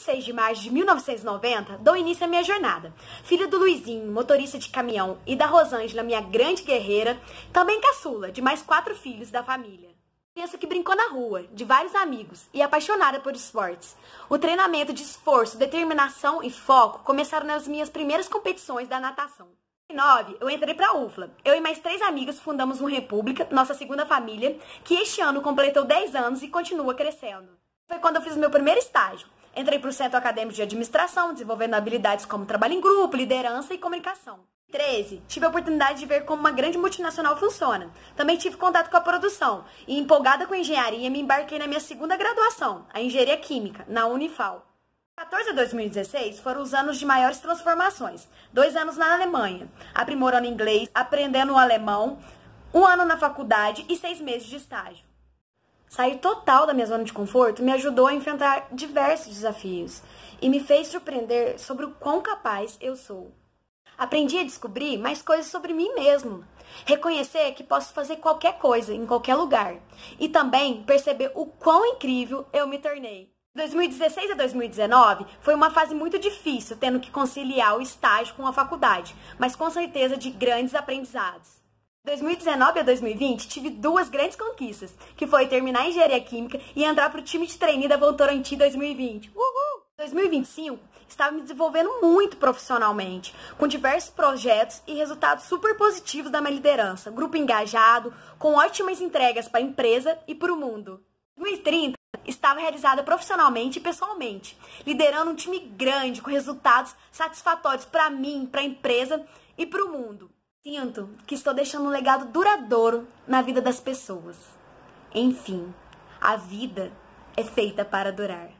26 de março de 1990, dou início à minha jornada. Filha do Luizinho, motorista de caminhão, e da Rosângela, minha grande guerreira, também caçula, de mais quatro filhos da família. Criança que brincou na rua, de vários amigos e apaixonada por esportes. O treinamento de esforço, determinação e foco começaram nas minhas primeiras competições da natação. Em 2009, eu entrei para a UFLA. Eu e mais três amigas fundamos um República, nossa segunda família, que este ano completou 10 anos e continua crescendo. Foi quando eu fiz meu primeiro estágio. Centro acadêmico de administração, desenvolvendo habilidades como trabalho em grupo, liderança e comunicação. 13. Tive a oportunidade de ver como uma grande multinacional funciona. Também tive contato com a produção e, empolgada com engenharia, me embarquei na minha segunda graduação, a Engenharia Química, na Unifal. 14 a 2016 foram os anos de maiores transformações. Dois anos na Alemanha, aprimorando inglês, aprendendo o alemão, um ano na faculdade e seis meses de estágio. Sair total da minha zona de conforto me ajudou a enfrentar diversos desafios e me fez surpreender sobre o quão capaz eu sou. Aprendi a descobrir mais coisas sobre mim mesmo, reconhecer que posso fazer qualquer coisa em qualquer lugar e também perceber o quão incrível eu me tornei. 2016 a 2019 foi uma fase muito difícil, tendo que conciliar o estágio com a faculdade, mas com certeza de grandes aprendizados. 2019 a 2020, tive duas grandes conquistas, que foi terminar a engenharia química e entrar para o time de trainee da Votorantim 2020. Uhul! 2025, estava me desenvolvendo muito profissionalmente, com diversos projetos e resultados super positivos da minha liderança, grupo engajado, com ótimas entregas para a empresa e para o mundo. 2030, estava realizada profissionalmente e pessoalmente, liderando um time grande com resultados satisfatórios para mim, para a empresa e para o mundo. Sinto que estou deixando um legado duradouro na vida das pessoas. Enfim, a vida é feita para durar.